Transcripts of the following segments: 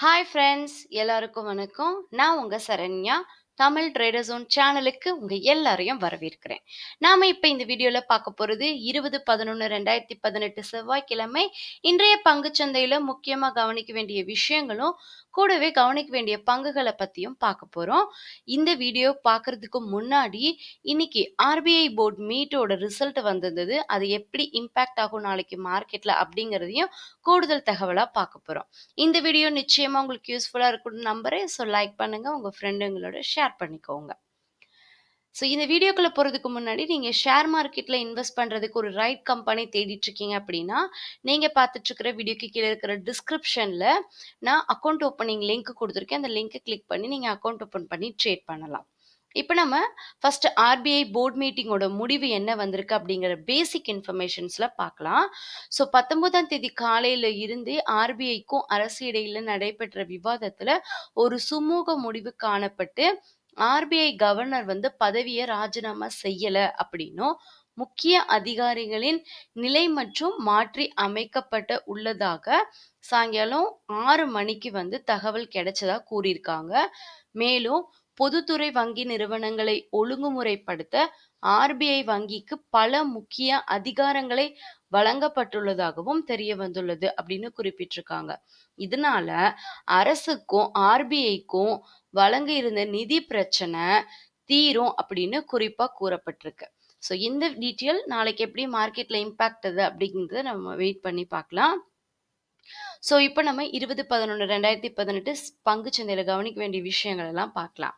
Hi friends எல்லாருக்கும் வணக்கம் நான் உங்கள் சரண்யா தமிழ் ட்ரேடர்ஸோன் சேனலுக்கு உங்கள் எல்லாரையும் வரவேற்கிறேன் நாம் இப்போ இந்த வீடியோவில் பார்க்க போகிறது இருபது பதினொன்று ரெண்டாயிரத்தி பதினெட்டு செவ்வாய்க்கிழமை இன்றைய பங்குச்சந்தையில் முக்கியமாக கவனிக்க வேண்டிய விஷயங்களும் கூடவே கவனிக்க வேண்டிய பங்குகளை பற்றியும் பார்க்க போகிறோம் இந்த வீடியோ பார்க்குறதுக்கு முன்னாடி இன்னைக்கு ஆர்பிஐ போர்ட் மீட்டோட ரிசல்ட் வந்திருந்தது அது எப்படி இம்பேக்ட் ஆகும் நாளைக்கு மார்க்கெட்டில் அப்படிங்கிறதையும் கூடுதல் தகவலாக பார்க்க போகிறோம் இந்த வீடியோ நிச்சயமாக உங்களுக்கு யூஸ்ஃபுல்லாக இருக்கும்னு நம்புறேன் ஸோ லைக் பண்ணுங்கள் உங்கள் ஃப்ரெண்டுங்களோட ஷேர் ஷேர் பண்ணிக்கோங்க ஸோ இந்த வீடியோக்குள்ளே போகிறதுக்கு முன்னாடி நீங்கள் ஷேர் மார்க்கெட்டில் இன்வெஸ்ட் பண்ணுறதுக்கு ஒரு ரைட் கம்பெனி தேடிட்டுருக்கீங்க அப்படின்னா நீங்கள் பார்த்துட்ருக்கிற வீடியோக்கு கீழே இருக்கிற டிஸ்கிரிப்ஷனில் நான் அக்கௌண்ட் ஓப்பனிங் லிங்க் கொடுத்துருக்கேன் அந்த லிங்க்கை கிளிக் பண்ணி நீங்கள் அக்கௌண்ட் ஓப்பன் பண்ணி ட்ரேட் பண்ணலாம் இப்போ நம்ம ஃபர்ஸ்ட் ஆர்பிஐ போர்ட் மீட்டிங்கோட முடிவு என்ன வந்திருக்கு அப்படிங்கிற பேசிக் இன்ஃபர்மேஷன்ஸில் பார்க்கலாம் ஸோ பத்தொன்பதாம் தேதி காலையில் இருந்து ஆர்பிஐக்கும் அரசு இடையில் நடைபெற்ற விவாதத்தில் ஒரு சுமூக முடிவு காணப்பட்டு ஆர்பிஐ கவர்னர் வந்து பதவியை ராஜினாமா செய்யலை அப்படின்னும் முக்கிய அதிகாரிகளின் நிலை மற்றும் மாற்றி அமைக்கப்பட்ட உள்ளதாக சாயங்காலம் ஆறு மணிக்கு வந்து தகவல் கிடைச்சதா கூறியிருக்காங்க மேலும் பொதுத்துறை வங்கி நிறுவனங்களை ஒழுங்குமுறைப்படுத்த ஆர்பிஐ வங்கிக்கு பல முக்கிய அதிகாரங்களை வழங்கப்பட்டுள்ளதாகவும் தெரிய வந்துள்ளது அப்படின்னு குறிப்பிட்டிருக்காங்க இதனால அரசுக்கும் ஆர்பிஐக்கும் வழங்க இருந்த நிதி பிரச்சனை தீரும் அப்படின்னு குறிப்பா கூறப்பட்டிருக்கு ஸோ இந்த டீட்டெயில் நாளைக்கு எப்படி மார்க்கெட்ல இம்பாக்ட் அது அப்படிங்கிறத நம்ம வெயிட் பண்ணி பார்க்கலாம் ஸோ இப்போ நம்ம இருபது பதினொன்று ரெண்டாயிரத்தி பதினெட்டு பங்கு சந்தையில் கவனிக்க வேண்டிய விஷயங்கள் எல்லாம் பார்க்கலாம்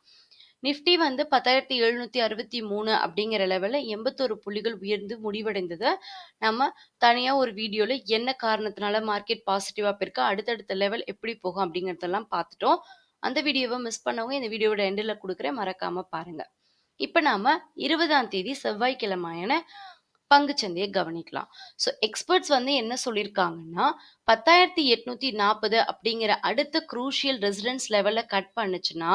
நிஃப்டி வந்து பத்தாயிரத்தி எழுநூத்தி அறுபத்தி மூணு அப்படிங்கிற லெவலில் எண்பத்தோரு புள்ளிகள் உயர்ந்து முடிவடைந்ததை நம்ம தனியா ஒரு வீடியோல என்ன காரணத்தினால மார்க்கெட் பாசிட்டிவா போயிருக்கா அடுத்தடுத்த லெவல் எப்படி போகும் அப்படிங்கிறதெல்லாம் பார்த்துட்டோம் அந்த வீடியோவை மிஸ் பண்ணவங்க இந்த வீடியோட எண்டில் கொடுக்குறேன் மறக்காம பாருங்க இப்போ நாம இருபதாம் தேதி செவ்வாய்க்கிழமையான பங்கு சந்தையை கவனிக்கலாம் ஸோ எக்ஸ்பர்ட்ஸ் வந்து என்ன சொல்லியிருக்காங்கன்னா பத்தாயிரத்தி எட்நூத்தி நாற்பது அப்படிங்கிற அடுத்த குரூஷியல் ரெசிடென்ஸ் லெவலில் கட் பண்ணுச்சுன்னா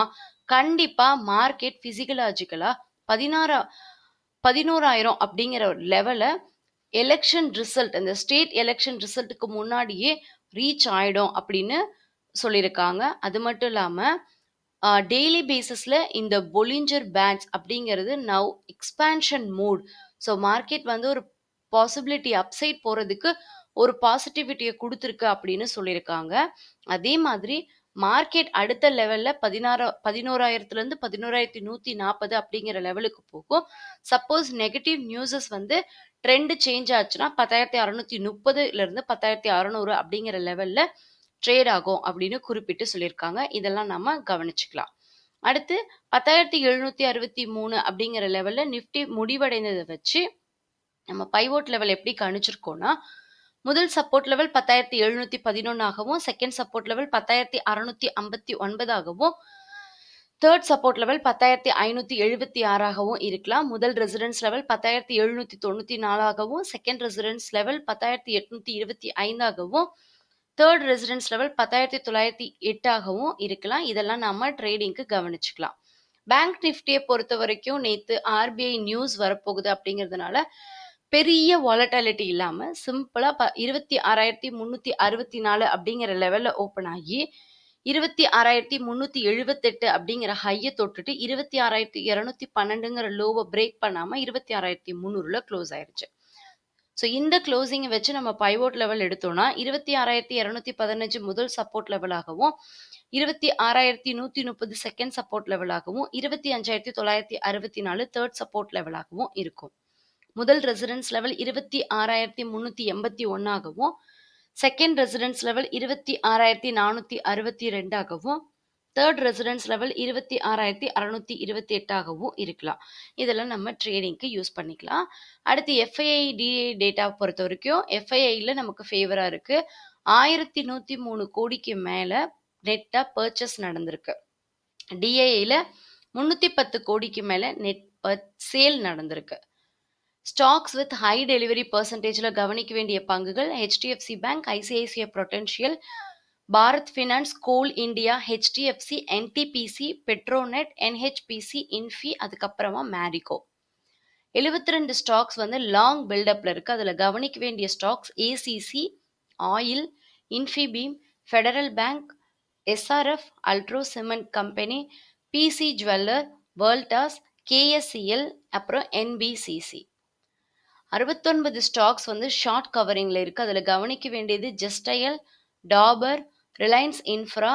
கண்டிப்பா மார்க்கெட் பிசிக்கலாஜிக்கலா பதினாறா பதினோராயிரம் அப்படிங்கிற ஒரு லெவலை எலெக்ஷன் ரிசல்ட் இந்த ஸ்டேட் எலெக்ஷன் ரிசல்ட்டுக்கு முன்னாடியே ரீச் ஆயிடும் அப்படின்னு சொல்லியிருக்காங்க அது மட்டும் இல்லாமல் டெய்லி பேசிஸில் இந்த பொலிஞ்சர் பேட்ச் அப்படிங்கிறது now expansion mood so market வந்து ஒரு பாசிபிலிட்டி அப்சைட் போகிறதுக்கு ஒரு பாசிட்டிவிட்டியை கொடுத்துருக்கு அப்படின்னு சொல்லியிருக்காங்க அதே மாதிரி மார்க்கெட் அடுத்த லெவலில் பதினாறு பதினோராயிரத்துலேருந்து பதினோராயிரத்தி நூற்றி நாற்பது அப்படிங்கிற லெவலுக்கு போகும் சப்போஸ் நெகட்டிவ் நியூஸஸ் வந்து ட்ரெண்டு சேஞ்ச் ஆச்சுன்னா பத்தாயிரத்தி அறநூற்றி முப்பதுலேருந்து பத்தாயிரத்தி அறநூறு அப்படிங்கிற லெவலில் ட்ரேட் ஆகும் அப்படின்னு குறிப்பிட்டு சொல்லியிருக்காங்க இதெல்லாம் நம்ம கவனிச்சுக்கலாம் அடுத்து பத்தாயிரத்தி எழுநூற்றி அறுபத்தி மூணு அப்படிங்கிற லெவலில் நிஃப்டி முடிவடைந்ததை வச்சு நம்ம பைவோட் லெவல் எப்படி கணிச்சிருக்கோம்னா முதல் சப்போர்ட் லெவல் பத்தாயிரத்தி எழுநூத்தி பதினொன்னாகவும் செகண்ட் சப்போர்ட் லெவல் பத்தாயிரத்தி அறுநூத்தி ஐம்பத்தி ஒன்பதாகவும் தேர்ட் சப்போர்ட் லெவல் பத்தாயிரத்தி ஐநூற்றி எழுபத்தி ஆறாகவும் இருக்கலாம் முதல் ரெசிடென்ஸ் லெவல் பத்தாயிரத்தி எழுநூற்றி தொண்ணூற்றி நாலாகவும் செகண்ட் ரெசிடென்ஸ் லெவல் பத்தாயிரத்தி எட்நூற்றி இருபத்தி ஐந்தாகவும் தேர்ட் ரெசிடென்ஸ் லெவல் பத்தாயிரத்தி தொள்ளாயிரத்தி எட்டாகவும் இருக்கலாம் இதெல்லாம் நம்ம ட்ரேடிங்க்கு கவனிச்சுக்கலாம் பேங்க் நிஃப்டியை பொறுத்த வரைக்கும் நேற்று ஆர்பிஐ நியூஸ் வரப்போகுது அப்படிங்கிறதுனால பெரிய வாலட்டாலிட்டி இல்லாமல் சிம்பிளாக ப இருபத்தி ஆறாயிரத்தி முந்நூற்றி அறுபத்தி நாலு அப்படிங்கிற லெவலில் ஓப்பன் ஆகி இருபத்தி ஆறாயிரத்தி முந்நூற்றி எழுபத்தெட்டு அப்படிங்கிற ஹையை தொட்டுட்டு இருபத்தி ஆறாயிரத்தி இரநூத்தி பன்னெண்டுங்கிற லோவை பிரேக் பண்ணாமல் இருபத்தி ஆறாயிரத்தி முந்நூறுல க்ளோஸ் ஆயிடுச்சு ஸோ இந்த க்ளோசிங்கை வச்சு நம்ம பைவோட் லெவல் எடுத்தோம்னா இருபத்தி ஆறாயிரத்தி இரநூத்தி பதினஞ்சு முதல் சப்போர்ட் லெவலாகவும் இருபத்தி ஆறாயிரத்தி நூற்றி முப்பது செகண்ட் சப்போர்ட் லெவலாகவும் இருபத்தி அஞ்சாயிரத்தி தொள்ளாயிரத்தி அறுபத்தி நாலு தேர்ட் சப்போர்ட் லெவலாகவும் இருக்கும் முதல் ரெசிடென்ஸ் லெவல் இருபத்தி ஆறாயிரத்தி முந்நூற்றி எண்பத்தி ஒன்றாகவும் செகண்ட் ரெசிடென்ஸ் லெவல் இருபத்தி ஆறாயிரத்தி நானூற்றி அறுபத்தி ரெண்டாகவும் தேர்ட் ரெசிடென்ஸ் லெவல் இருபத்தி ஆறாயிரத்தி அறநூற்றி இருபத்தி எட்டாகவும் இருக்கலாம் இதெல்லாம் நம்ம ட்ரேடிங்க்கு யூஸ் பண்ணிக்கலாம் அடுத்து எஃப்ஐஐ டிஐ டேட்டா பொறுத்த வரைக்கும் எஃப்ஐஐயில் நமக்கு ஃபேவராக இருக்குது ஆயிரத்தி நூற்றி மூணு கோடிக்கு மேலே நெட்டாக பர்ச்சஸ் நடந்திருக்கு டிஏஐயில் முந்நூற்றி பத்து கோடிக்கு மேலே நெட் சேல் நடந்திருக்கு ஸ்டாக்ஸ் வித் ஹை டெலிவரி பர்சன்டேஜில் கவனிக்க வேண்டிய பங்குகள் HDFC Bank ICICI potential Bharat Finance Coal India HDFC NTPC Petronet NHPC Infy அதுக்கப்புறமா மேரிகோ எழுபத்தி ரெண்டு ஸ்டாக்ஸ் வந்து லாங் பில்டப்பில் இருக்குது அதில் கவனிக்க வேண்டிய stocks ACC Oil Infibeam Federal Bank SRF Ultra Cement company PC Jeweller வேர்ல்டாஸ் கேஎஸ்சிஎல் அப்புறம் என்பிசிசி அறுபத்தொன்பது ஸ்டாக்ஸ் வந்து ஷார்ட் கவரிங்கில் இருக்குது அதில் கவனிக்க வேண்டியது ஜெஸ்டயல் Dabur Reliance Infra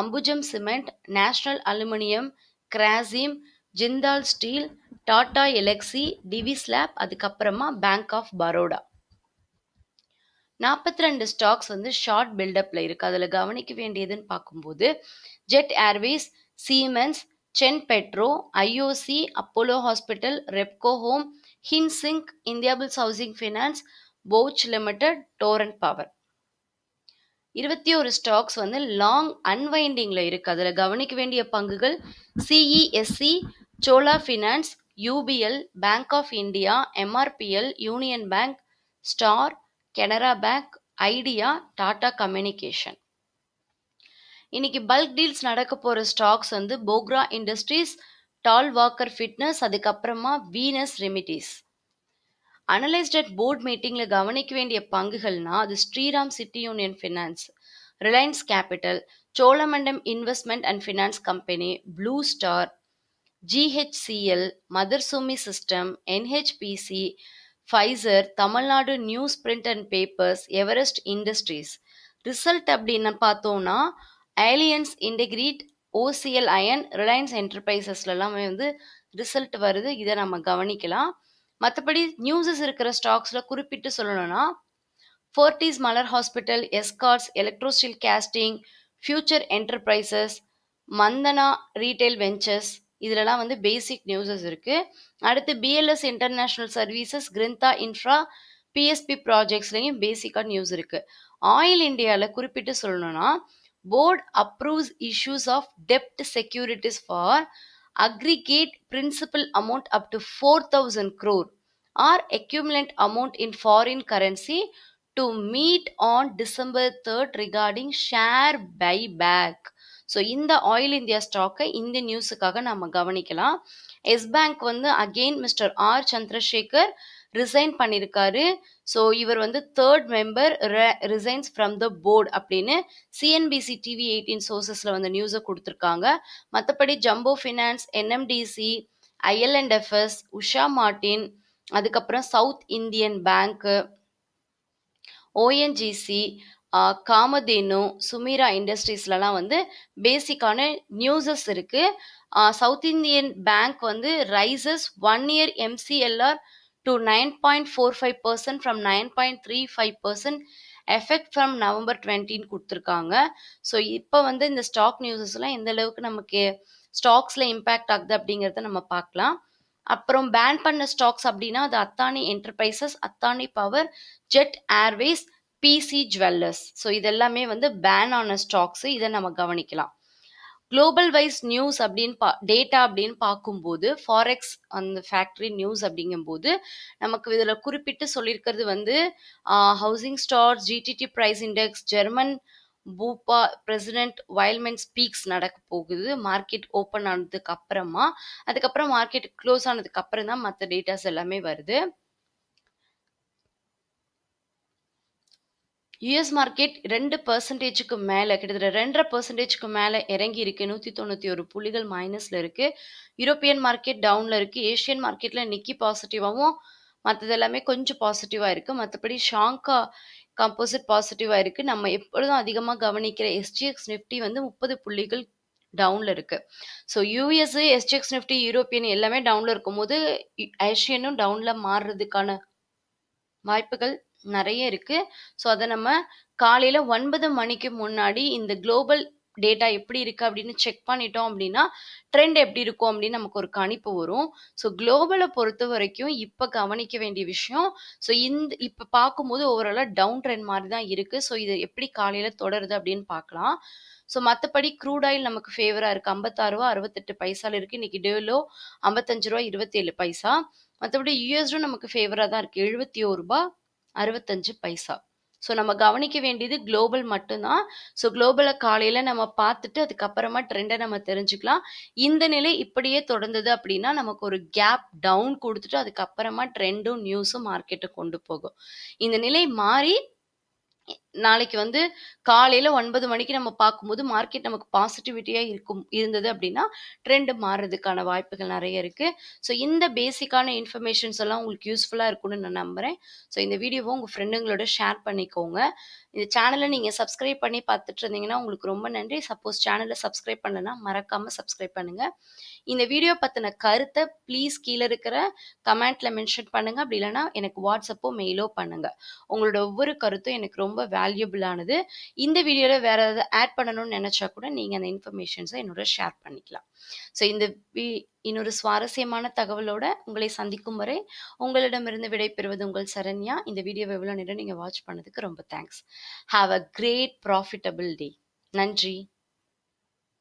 Ambuja Cement National Aluminium Grasim Jindal Steel Tata Elxsi TV slab அதுக்கப்புறமா பேங்க் ஆஃப் பரோடா நாற்பத்தி ரெண்டு ஸ்டாக்ஸ் வந்து ஷார்ட் பில்டப்பில் இருக்குது அதில் கவனிக்க வேண்டியதுன்னு பார்க்கும்போது ஜெட் ஏர்வேஸ் சீமென்ஸ் சென் Petro IOC Apollo Hospital Repco Home ஹின்சிங்க் Indiabulls Housing Finance Bosch Limited Torrent Power இருபத்தி ஒரு ஸ்டாக்ஸ் வந்து லாங் அன்வைண்டிங்கில் இருக்குது அதில் கவனிக்க வேண்டிய பங்குகள் CESC Chola Finance UPL Bank of India MRPL Union Bank star Canara Bank Idea Tata Communication இன்னைக்கு பல்க் டீல்ஸ் நடக்க போகிற ஸ்டாக்ஸ் வந்து போக்ரா இண்டஸ்ட்ரீஸ் டால் வாக்கர் ஃபிட்னஸ் அதுக்கப்புறமா Venus Remedies analyst at board மீட்டிங்கில் கவனிக்க வேண்டிய பங்குகள்னா அது Shriram City Union Finance Reliance Capital Cholamandalam Investment and Finance Company Blue Star GHCL சுமி system NHPC Pfizer Tamil Nadu News Print and Papers Everest Industries result அப்படின்னு பார்த்தோம்னா Alliance Integrate OCL Iron Reliance என்டர்பிரைசஸ்லாமே வந்து ரிசல்ட் வருது இதை நம்ம கவனிக்கலாம் மற்றபடி நியூஸஸ் இருக்கிற ஸ்டாக்ஸில் குறிப்பிட்டு சொல்லணும்னா Fortis Malar Hospital Escorts Electrosteel Casting Future Enterprises Mandhana Retail Ventures இதிலலாம் வந்து பேசிக் நியூஸஸ் இருக்குது அடுத்து பிஎல்எஸ் இன்டர்நேஷ்னல் சர்வீசஸ் கிரிந்தா இன்ஃப்ரா பிஎஸ்பி ப்ராஜெக்ட்ஸ்லேயும் பேசிக்காக நியூஸ் இருக்குது ஆயில் இந்தியாவில் குறிப்பிட்டு சொல்லணும்னா Board approves issues of debt securities for aggregate principal amount up to 4000 crore or equivalent amount in foreign currency to meet on December 3rd regarding share buyback. So, in the oil இந்த Oil India ஸ்டாக்கை இந்த நியூஸுக்காக நம்ம கவனிக்கலாம் Yes Bank வந்து again mr r Chandrasekhar resign பண்ணியிருக்காரு so இவர் வந்து third member resigns from the board அப்படின்னு சிஎன்பிசி டிவி எயிட்டீன் சோர்சஸில் வந்து நியூஸை கொடுத்துருக்காங்க மற்றபடி Jumbo Finance NMDC IL&FS Usha Martin அதுக்கப்புறம் சவுத் இந்தியன் பேங்க்கு ஓஎன்ஜிசி காமதேனு சுமீரா இண்டஸ்ட்ரீஸ்லலாம் வந்து பேசிக்கான நியூஸஸ் இருக்குது சவுத் இந்தியன் பேங்க் வந்து raises one year MCLR nine point four five 9.45% from nine point three five percent effect from November டுவெண்ட்டின்னு கொடுத்துருக்காங்க ஸோ இப்போ வந்து இந்த ஸ்டாக் நியூஸஸ்லாம் எந்த அளவுக்கு நமக்கு ஸ்டாக்ஸில் இம்பேக்ட் ஆகுது அப்படிங்கிறத நம்ம பார்க்கலாம் அப்புறம் பேன் பண்ண ஸ்டாக்ஸ் அப்படின்னா அது Adani Enterprises Adani Power Jet Airways PC Jewellers so இதெல்லாமே வந்து பேன் ஆன ஸ்டாக்ஸு இதை நம்ம கவனிக்கலாம் குளோபல் வைஸ் நியூஸ் அப்படின்னு பா டேட்டா அப்படின்னு பார்க்கும்போது ஃபாரெக்ஸ் அந்த ஃபேக்ட்ரி நியூஸ் அப்படிங்கும்போது நமக்கு இதில் குறிப்பிட்டு சொல்லியிருக்கிறது வந்து housing star GDT price index German பூபா பிரசிடென்ட் வயல்மென்ட் ஸ்பீக்ஸ் நடக்க போகுது மார்க்கெட் ஓப்பன் ஆனதுக்கு அப்புறமா அதுக்கப்புறம் மார்க்கெட் க்ளோஸ் ஆனதுக்கு அப்புறம் தான் மற்ற டேட்டாஸ் எல்லாமே வருது யூஎஸ் மார்க்கெட் ரெண்டு பர்சன்டேஜுக்கு மேலே கிட்டத்தட்ட ரெண்டரை பர்சன்டேஜுக்கு மேலே இறங்கி இருக்கு நூற்றி தொண்ணூற்றி ஒரு புள்ளிகள் மைனஸில் இருக்குது யூரோப்பியன் மார்க்கெட் டவுனில் இருக்குது ஏஷியன் மார்க்கெட்டில் நிக்கி பாசிட்டிவாகவும் மற்றது எல்லாமே கொஞ்சம் பாசிட்டிவாக இருக்குது மற்றபடி ஷாங்கா கம்போசிட் பாசிட்டிவாக இருக்குது நம்ம எப்பொழுதும் அதிகமாக கவனிக்கிற எஸ்டிஎக்ஸ் நிஃப்டி வந்து முப்பது புள்ளிகள் டவுனில் இருக்குது ஸோ யூஎஸ்ஸு எஸ்டிஎக்ஸ் நிஃப்டி யூரோப்பியன் எல்லாமே டவுனில் இருக்கும்போது ஏஷியனும் டவுனில் மாறுறதுக்கான வாய்ப்புகள் நிறைய இருக்குது ஸோ அதை நம்ம காலையில் ஒன்பது மணிக்கு முன்னாடி இந்த குளோபல் டேட்டா எப்படி இருக்குது அப்படின்னு செக் பண்ணிட்டோம் அப்படின்னா ட்ரெண்ட் எப்படி இருக்கும் அப்படின்னு நமக்கு ஒரு கணிப்பு வரும் ஸோ குளோபலை பொறுத்த வரைக்கும் இப்போ கவனிக்க வேண்டிய விஷயம் ஸோ இந்த இப்போ பார்க்கும்போது ஓவராலாக டவுன் ட்ரெண்ட் மாதிரி தான் இருக்குது ஸோ இது எப்படி காலையில் தொடருது அப்படின்னு பார்க்கலாம் ஸோ மற்றபடி க்ரூட் ஆயில் நமக்கு ஃபேவராக இருக்குது ஐம்பத்தாறு ரூபா அறுபத்தெட்டு பைசாவில் இருக்குது இன்றைக்கி டேலோ ஐம்பத்தஞ்சு ரூபா இருபத்தேழு பைசா மற்றபடி யூஎஸ்டும் நமக்கு ஃபேவராக தான் இருக்குது எழுபத்தி ஒரு ரூபா அறுபத்தஞ்சு பைசா ஸோ நம்ம கவனிக்க வேண்டியது குளோபல் மட்டும்தான் ஸோ குளோபலை காலையில் நம்ம பார்த்துட்டு அதுக்கப்புறமா ட்ரெண்டை நம்ம தெரிஞ்சுக்கலாம் இந்த நிலை இப்படியே தொடர்ந்தது அப்படின்னா நமக்கு ஒரு கேப் டவுன் கொடுத்துட்டு அதுக்கப்புறமா ட்ரெண்டும் நியூஸும் மார்க்கெட்டை கொண்டு போகும் இந்த நிலை மாறி நாளைக்கு வந்து காலையில் ஒன்பது மணிக்கு நம்ம பார்க்கும்போது மார்க்கெட் நமக்கு பாசிட்டிவிட்டியாக இருக்கும் இருந்தது அப்படின்னா ட்ரெண்டு மாறுறதுக்கான வாய்ப்புகள் நிறைய இருக்குது ஸோ இந்த பேசிக்கான இன்ஃபர்மேஷன்ஸ் எல்லாம் உங்களுக்கு யூஸ்ஃபுல்லாக இருக்கும்னு நான் நம்புகிறேன் ஸோ இந்த வீடியோவை உங்கள் ஃப்ரெண்டுங்களோட ஷேர் பண்ணிக்கோங்க இந்த சேனலை நீங்கள் சப்ஸ்கிரைப் பண்ணி பார்த்துட்டு இருந்தீங்கன்னா உங்களுக்கு ரொம்ப நன்றி சப்போஸ் சேனலை சப்ஸ்கிரைப் பண்ணலன்னா மறக்காமல் சப்ஸ்கிரைப் பண்ணுங்க இந்த வீடியோ பற்றின கருத்தை ப்ளீஸ் கீழே இருக்கிற கமெண்ட்டில் மென்ஷன் பண்ணுங்கள் அப்படி இல்லைனா எனக்கு வாட்ஸ்அப்போ மெயிலோ பண்ணுங்கள் உங்களோட ஒவ்வொரு கருத்தும் எனக்கு ரொம்ப வேல்யூபிளானது இந்த வீடியோவில் வேறு ஏதாவது ஆட் பண்ணணும்னு நினச்சா கூட நீங்கள் அந்த இன்ஃபர்மேஷன்ஸை என்னோட ஷேர் பண்ணிக்கலாம் ஸோ இந்த இன்னொரு சுவாரஸ்யமான தகவலோட உங்களை சந்திக்கும் வரை உங்களிடமிருந்து விடைபெறுவது உங்கள் சரண்யா இந்த வீடியோவை எவ்வளோ நேரம் நீங்கள் வாட்ச் பண்ணதுக்கு ரொம்ப thanks have a great profitable day நன்றி